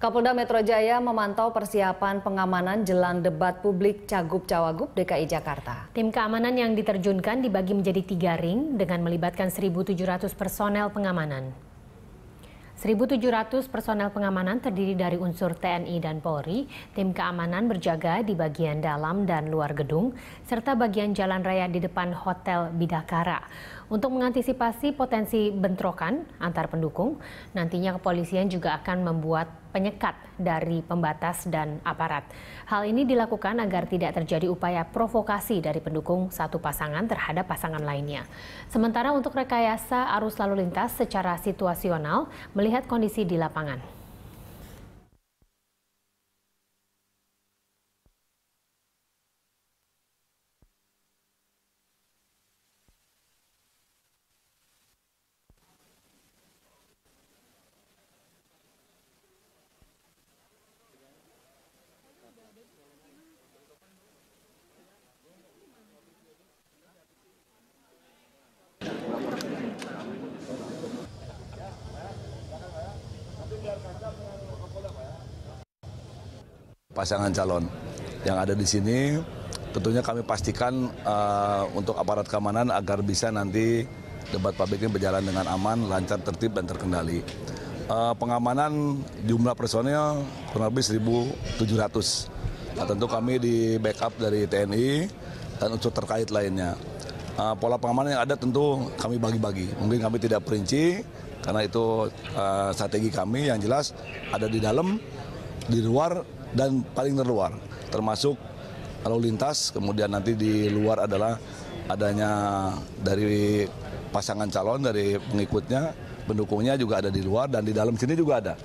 Kapolda Metro Jaya memantau persiapan pengamanan jelang debat publik Cagup Cawagup DKI Jakarta. Tim keamanan yang diterjunkan dibagi menjadi tiga ring dengan melibatkan 1.700 personel pengamanan. 1.700 personel pengamanan terdiri dari unsur TNI dan Polri, tim keamanan berjaga di bagian dalam dan luar gedung, serta bagian jalan raya di depan Hotel Bidakara. Untuk mengantisipasi potensi bentrokan antar pendukung, nantinya kepolisian juga akan membuat penyekat dari pembatas dan aparat. Hal ini dilakukan agar tidak terjadi upaya provokasi dari pendukung satu pasangan terhadap pasangan lainnya. Sementara untuk rekayasa arus lalu lintas secara situasional melihat kondisi di lapangan. Pasangan calon yang ada di sini tentunya kami pastikan uh, untuk aparat keamanan agar bisa nanti debat publik ini berjalan dengan aman, lancar, tertib, dan terkendali. Uh, pengamanan jumlah personil kurang lebih 1.700. Nah, tentu kami di backup dari TNI dan unsur terkait lainnya. Uh, pola pengamanan yang ada tentu kami bagi-bagi. Mungkin kami tidak perinci karena itu uh, strategi kami yang jelas ada di dalam, di luar, dan paling terluar, termasuk lalu lintas, kemudian nanti di luar adalah adanya dari pasangan calon, dari pengikutnya, pendukungnya juga ada di luar dan di dalam sini juga ada.